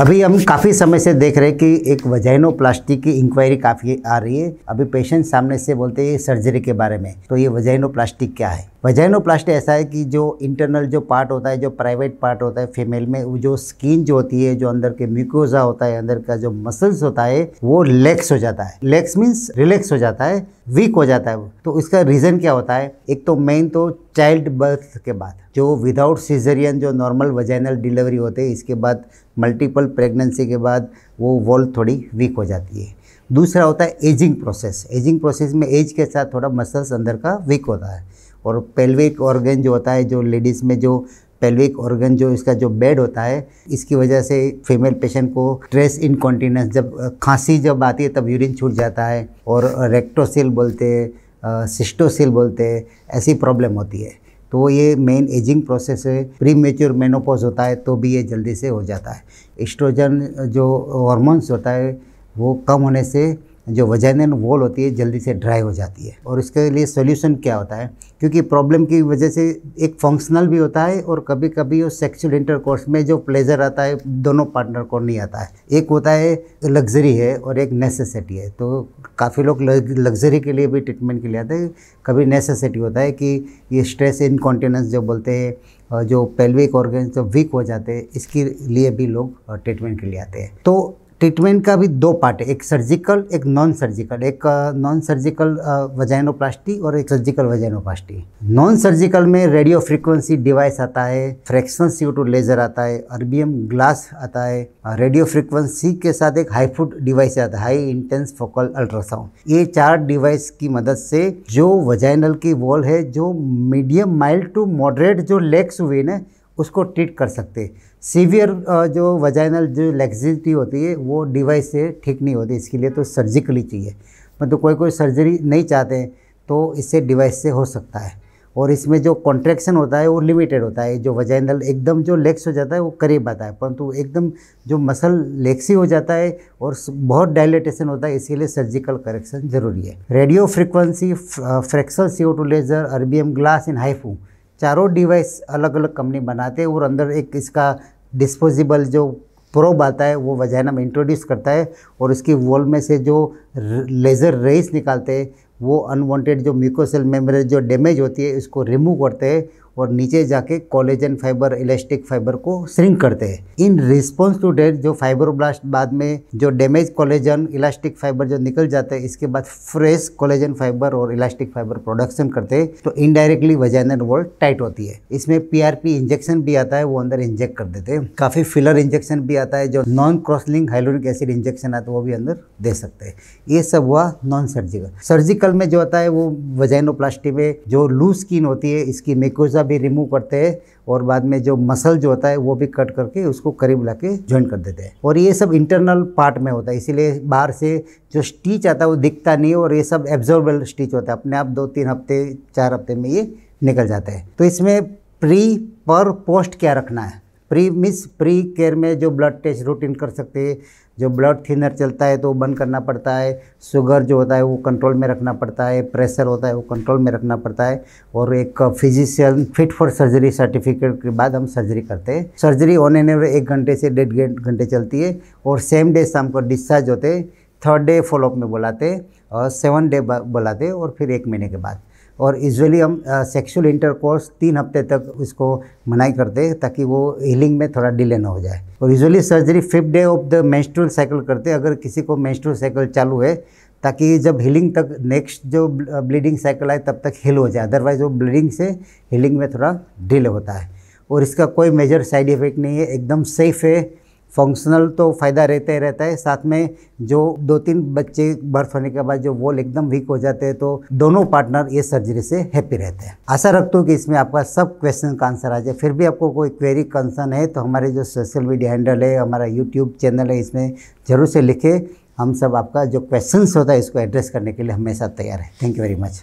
अभी हम काफ़ी समय से देख रहे हैं कि एक प्लास्टिक की इंक्वायरी काफ़ी आ रही है अभी पेशेंट सामने से बोलते हैं सर्जरी के बारे में तो ये प्लास्टिक क्या है वजैनोप्लास्टी ऐसा है कि जो इंटरनल जो पार्ट होता है जो प्राइवेट पार्ट होता है फीमेल में वो जो स्किन जो होती है जो अंदर के म्यूकोजा होता है अंदर का जो मसल्स होता है वो लेक्स हो जाता है लेक्स मीन्स रिलैक्स हो जाता है वीक हो जाता है तो इसका रीज़न क्या होता है एक तो मेन तो चाइल्ड बर्थ के बाद जो विदाउट सीजरियन जो नॉर्मल वजैनल डिलीवरी होते हैं इसके बाद मल्टीपल प्रेगनेंसी के बाद वो वॉल थोड़ी वीक हो जाती है दूसरा होता है एजिंग प्रोसेस एजिंग प्रोसेस में एज के साथ थोड़ा मसल्स अंदर का वीक होता है और पेल्विक ऑर्गन जो होता है जो लेडीज़ में जो पेल्विक ऑर्गन जो इसका जो बेड होता है इसकी वजह से फीमेल पेशेंट को ट्रेस इनकॉन्टीनेंस जब खांसी जब आती है तब यूरिन छूट जाता है और रेक्टोसिल बोलते हैं सिस्टोसिल बोलते हैं ऐसी प्रॉब्लम होती है तो ये मेन एजिंग प्रोसेस है प्री मेच्योर मेनोपोज होता है तो भी ये जल्दी से हो जाता है एस्ट्रोजन जो हॉर्मोन्स होता है वो कम होने से जो वजाइनल वॉल होती है जल्दी से ड्राई हो जाती है और इसके लिए सोल्यूशन क्या होता है क्योंकि प्रॉब्लम की वजह से एक फंक्शनल भी होता है और कभी कभी वो सेक्सुअल इंटरकोर्स में जो प्लेजर आता है दोनों पार्टनर को नहीं आता है एक होता है लग्जरी है और एक नेसेसिटी है तो काफ़ी लोग लग्जरी के लिए भी ट्रीटमेंट के लिए आते हैं कभी नेसेसिटी होता है कि ये स्ट्रेस इनकॉन्टिनेंस जो बोलते हैं जो पेल्विक ऑर्गन जो वीक हो जाते हैं इसके लिए भी लोग ट्रीटमेंट के लिए आते हैं तो ट्रीटमेंट का भी दो पार्ट है एक सर्जिकल एक नॉन सर्जिकल एक नॉन सर्जिकल वजाइनोप्लास्टी और एक सर्जिकल वजाइनोप्लास्टी नॉन सर्जिकल में रेडियो फ्रीक्वेंसी डिवाइस आता है फ्रैक्शन सी टू लेजर आता है अरबियम ग्लास आता है रेडियो फ्रीक्वेंसी के साथ एक हाई फुट डिवाइस आता है हाई इंटेंस फोकल अल्ट्रासाउंड ये चार डिवाइस की मदद से जो वजाइनल की वॉल है जो मीडियम माइल्ड टू मॉडरेट जो लेग्स हुए ना उसको ट्रीट कर सकते सीवियर जो वजाइनल जो लेक्सिटी होती है वो डिवाइस से ठीक नहीं होती इसके लिए तो सर्जिकली चाहिए मतलब कोई कोई सर्जरी नहीं चाहते हैं तो इससे डिवाइस से हो सकता है और इसमें जो कॉन्ट्रेक्शन होता है वो लिमिटेड होता है जो वजाइनल एकदम जो लेक्स हो जाता है वो करीब आता है परंतु एकदम जो मसल लेक्सी हो जाता है और बहुत डायलेटेशन होता है इसके लिए सर्जिकल करेक्शन जरूरी है radio frequency fractional CO two टू लेजर अरबीएम ग्लास इन हाइफू चारों डिवाइस अलग अलग कंपनी बनाते हैं और अंदर एक इसका डिस्पोजिबल जो प्रोब आता है वो वजाइना में इंट्रोड्यूस करता है और इसकी वॉल में से जो लेज़र रेस निकालते हैं वो अनवांटेड जो म्यूकोसेल मेमोरी जो डैमेज होती है इसको रिमूव करते हैं और नीचे जाके कॉलेजन फाइबर इलास्टिक फाइबर को श्रिंक करते हैं इन रिस्पॉन्स टू डेट जो फाइब्रोब्लास्ट बाद में जो डैमेज कॉलेजन इलास्टिक फाइबर जो निकल जाते हैं इसके बाद फ्रेश कॉलेजन फाइबर और इलास्टिक फाइबर प्रोडक्शन करते हैं तो इनडायरेक्टली वजाइनल वॉल टाइट होती है इसमें पीआरपी इंजेक्शन भी आता है वो अंदर इंजेक्ट कर देते हैं काफ़ी फिलर इंजेक्शन भी आता है जो non crosslinking hyaluronic acid injection आता है वो भी अंदर दे सकते हैं ये सब हुआ नॉन सर्जिकल सर्जिकल में जो आता है वो वजाइनोप्लास्टी में जो लूज स्किन होती है इसकी मेकोजा सा भी रिमूव करते हैं और बाद में जो मसल जो होता है वो भी कट करके उसको करीब ला ज्वाइन कर देते हैं और ये सब इंटरनल पार्ट में होता है इसीलिए बाहर से जो स्टिच आता है वो दिखता नहीं और ये सब एब्जॉर्बल स्टिच होता है अपने आप दो तीन हफ्ते चार हफ्ते में ये निकल जाता है तो इसमें प्री पर पोस्ट क्या रखना है प्री मिस प्री केयर में जो ब्लड टेस्ट रूटीन कर सकते हैं जो ब्लड थिनर चलता है तो वो बंद करना पड़ता है शुगर जो होता है वो कंट्रोल में रखना पड़ता है प्रेशर होता है वो कंट्रोल में रखना पड़ता है और एक physician fit for surgery certificate के बाद हम सर्जरी करते हैं सर्जरी होने में एक घंटे से डेढ़ घंटे चलती है और सेम डे शाम को डिस्चार्ज होते थर्ड डे फॉलोअप में बुलाते और सेवन डे बुलाते और फिर एक महीने के बाद और यूजली हम सेक्सुअल uh, इंटरकोर्स तीन हफ्ते तक उसको मनाई करते हैं ताकि वो हीलिंग में थोड़ा डिले ना हो जाए और usually surgery fifth day of the menstrual cycle करते अगर किसी को मेंस्ट्रुअल साइकिल चालू है ताकि जब हीलिंग तक नेक्स्ट जो ब्लीडिंग साइकिल uh, आए तब तक हील हो जाए अदरवाइज वो ब्लीडिंग से हीलिंग में थोड़ा डिले होता है और इसका कोई मेजर साइड इफ़ेक्ट नहीं है एकदम सेफ़ है फंक्शनल तो फ़ायदा रहता ही रहता है साथ में जो दो तीन बच्चे बर्थ होने के बाद जो वॉल एकदम वीक हो जाते हैं तो दोनों पार्टनर ये सर्जरी से हैप्पी रहते हैं आशा रखता हूँ कि इसमें आपका सब क्वेश्चन का आंसर आ जाए फिर भी आपको कोई क्वेरी कंसर्न है तो हमारे जो सोशल मीडिया हैंडल है हमारा यूट्यूब चैनल है इसमें ज़रूर से लिखे हम सब आपका जो क्वेश्चंस होता है इसको एड्रेस करने के लिए हमेशा तैयार है थैंक यू वेरी मच